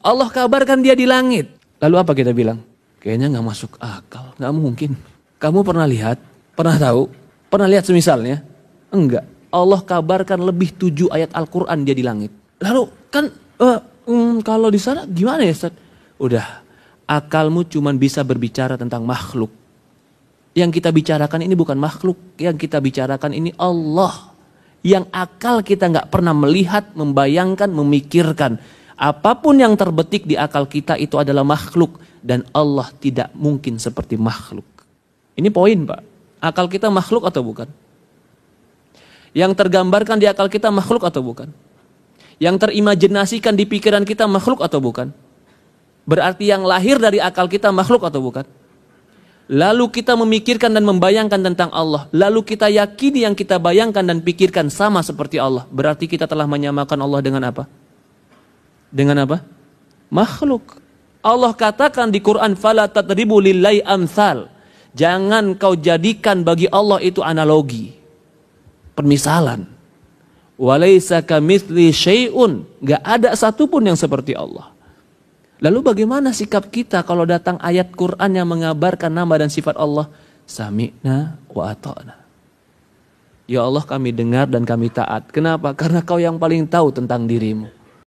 Allah kabarkan dia di langit. Lalu apa kita bilang? Kayaknya nggak masuk akal, nggak mungkin. Kamu pernah lihat? Pernah tahu? Pernah lihat semisalnya? Enggak. Allah kabarkan lebih tujuh ayat Al-Quran dia di langit. Lalu kan uh, um, kalau di sana gimana ya Ustaz? Udah, akalmu cuma bisa berbicara tentang makhluk. Yang kita bicarakan ini bukan makhluk, yang kita bicarakan ini Allah. Yang akal kita nggak pernah melihat, membayangkan, memikirkan Apapun yang terbetik di akal kita itu adalah makhluk dan Allah tidak mungkin seperti makhluk. Ini poin, Pak. Akal kita makhluk atau bukan? Yang tergambarkan di akal kita makhluk atau bukan? Yang terimajinasikan di pikiran kita makhluk atau bukan? Berarti yang lahir dari akal kita makhluk atau bukan? Lalu kita memikirkan dan membayangkan tentang Allah. Lalu kita yakini yang kita bayangkan dan pikirkan sama seperti Allah. Berarti kita telah menyamakan Allah dengan apa? dengan apa? Makhluk. Allah katakan di Quran fala tadribu lillahi amsal. Jangan kau jadikan bagi Allah itu analogi. Permisalan. Walaysa kamitsli syai'un. Gak ada satupun yang seperti Allah. Lalu bagaimana sikap kita kalau datang ayat Quran yang mengabarkan nama dan sifat Allah? Sami'na wa ata'na. Ya Allah kami dengar dan kami taat. Kenapa? Karena kau yang paling tahu tentang dirimu.